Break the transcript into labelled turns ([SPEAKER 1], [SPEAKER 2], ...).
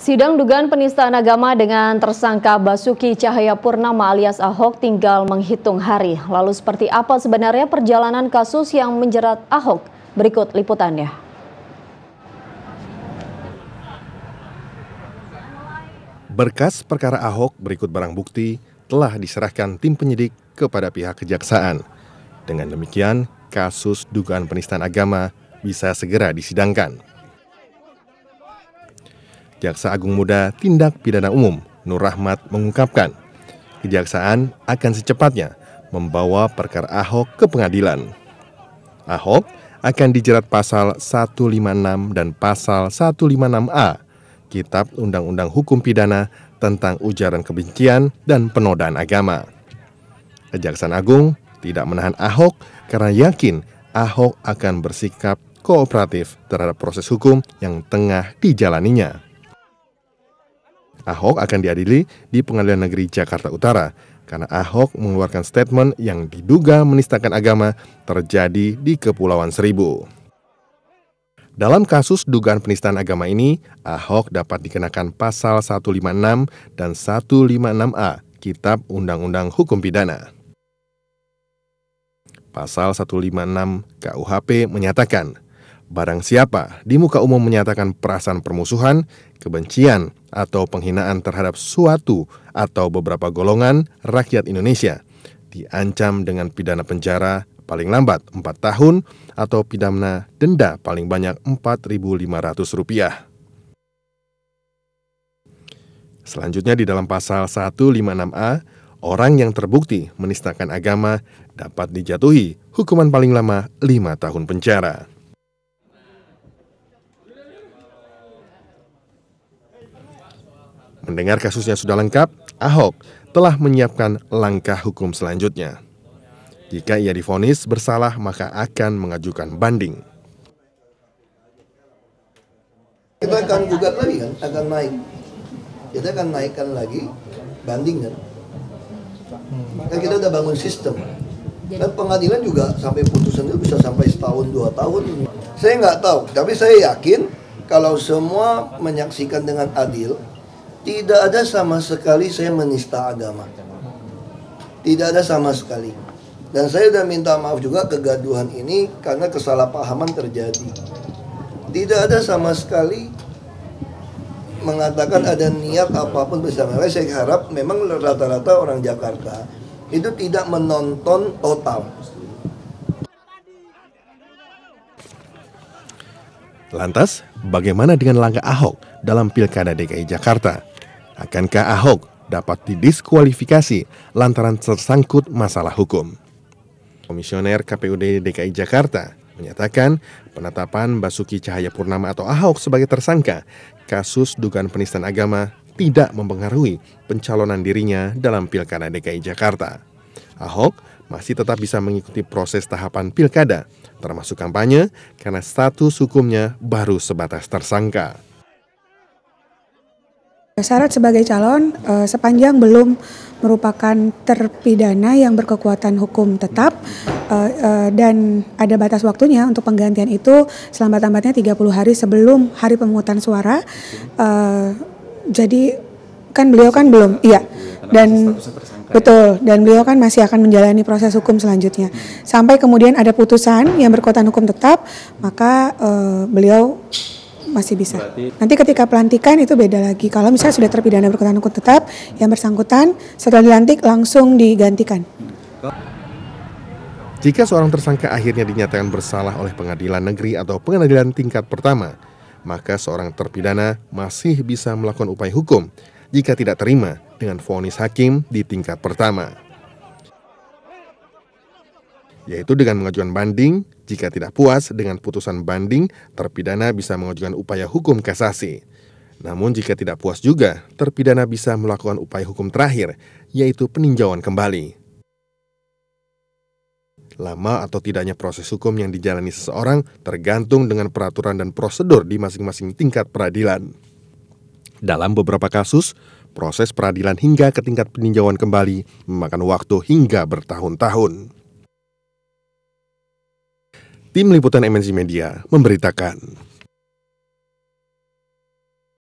[SPEAKER 1] Sidang dugaan penistaan agama dengan tersangka Basuki Cahaya Purnama alias Ahok tinggal menghitung hari. Lalu seperti apa sebenarnya perjalanan kasus yang menjerat Ahok? Berikut liputannya.
[SPEAKER 2] Berkas perkara Ahok berikut barang bukti telah diserahkan tim penyidik kepada pihak kejaksaan. Dengan demikian, kasus dugaan penistaan agama bisa segera disidangkan. Jaksa Agung Muda Tindak Pidana Umum Nur Rahmat mengungkapkan, kejaksaan akan secepatnya membawa perkara Ahok ke pengadilan. Ahok akan dijerat pasal 156 dan pasal 156A Kitab Undang-Undang Hukum Pidana tentang ujaran kebencian dan penodaan agama. Kejaksaan Agung tidak menahan Ahok karena yakin Ahok akan bersikap kooperatif terhadap proses hukum yang tengah dijalaninya. Ahok akan diadili di Pengadilan Negeri Jakarta Utara karena Ahok mengeluarkan statement yang diduga menistakan agama terjadi di Kepulauan Seribu. Dalam kasus dugaan penistaan agama ini, Ahok dapat dikenakan pasal 156 dan 156A Kitab Undang-Undang Hukum Pidana. Pasal 156 KUHP menyatakan, Barang siapa di muka umum menyatakan perasaan permusuhan, kebencian, atau penghinaan terhadap suatu atau beberapa golongan rakyat Indonesia, diancam dengan pidana penjara paling lambat 4 tahun atau pidana denda paling banyak Rp4.500. Selanjutnya di dalam pasal 156A, orang yang terbukti menistakan agama dapat dijatuhi hukuman paling lama 5 tahun penjara. Mendengar kasusnya sudah lengkap, Ahok telah menyiapkan langkah hukum selanjutnya. Jika ia difonis bersalah, maka akan mengajukan banding.
[SPEAKER 3] Kita akan gugat lagi kan, akan naik. Kita akan naikkan lagi banding kan. Kan kita udah bangun sistem. Dan pengadilan juga sampai putusan itu bisa sampai setahun dua tahun. Saya nggak tahu, tapi saya yakin kalau semua menyaksikan dengan adil, tidak ada sama sekali saya menista agama. Tidak ada sama sekali. Dan saya sudah minta maaf juga kegaduhan ini karena kesalahpahaman terjadi. Tidak ada sama sekali mengatakan ada niat apapun bersama saya harap memang rata-rata orang Jakarta itu tidak menonton total.
[SPEAKER 2] Lantas, bagaimana dengan langkah Ahok dalam Pilkada DKI Jakarta? Akankah Ahok dapat didiskualifikasi lantaran tersangkut masalah hukum? Komisioner KPUD DKI Jakarta menyatakan penetapan Basuki Cahaya Purnama atau Ahok sebagai tersangka kasus dugaan penistaan agama tidak mempengaruhi pencalonan dirinya dalam Pilkada DKI Jakarta. Ahok masih tetap bisa mengikuti proses tahapan pilkada, termasuk kampanye, karena status hukumnya baru sebatas tersangka.
[SPEAKER 1] Syarat sebagai calon uh, sepanjang belum merupakan terpidana yang berkekuatan hukum tetap uh, uh, dan ada batas waktunya untuk penggantian itu selambat-lambatnya 30 hari sebelum hari pemungutan suara. Uh, jadi kan beliau kan belum, iya. Dan ya. Betul, dan beliau kan masih akan menjalani proses hukum selanjutnya. Sampai kemudian ada putusan yang berkekuatan hukum tetap, maka uh, beliau masih bisa. Berarti... Nanti ketika pelantikan itu beda lagi. Kalau misalnya sudah terpidana berkenan hukum tetap, yang bersangkutan setelah dilantik langsung digantikan.
[SPEAKER 2] Jika seorang tersangka akhirnya dinyatakan bersalah oleh pengadilan negeri atau pengadilan tingkat pertama, maka seorang terpidana masih bisa melakukan upaya hukum jika tidak terima dengan vonis hakim di tingkat pertama yaitu dengan mengajukan banding. Jika tidak puas dengan putusan banding, terpidana bisa mengajukan upaya hukum kasasi. Namun jika tidak puas juga, terpidana bisa melakukan upaya hukum terakhir, yaitu peninjauan kembali. Lama atau tidaknya proses hukum yang dijalani seseorang tergantung dengan peraturan dan prosedur di masing-masing tingkat peradilan. Dalam beberapa kasus, proses peradilan hingga ke tingkat peninjauan kembali memakan waktu hingga bertahun-tahun.
[SPEAKER 3] Tim Liputan MNC Media memberitakan.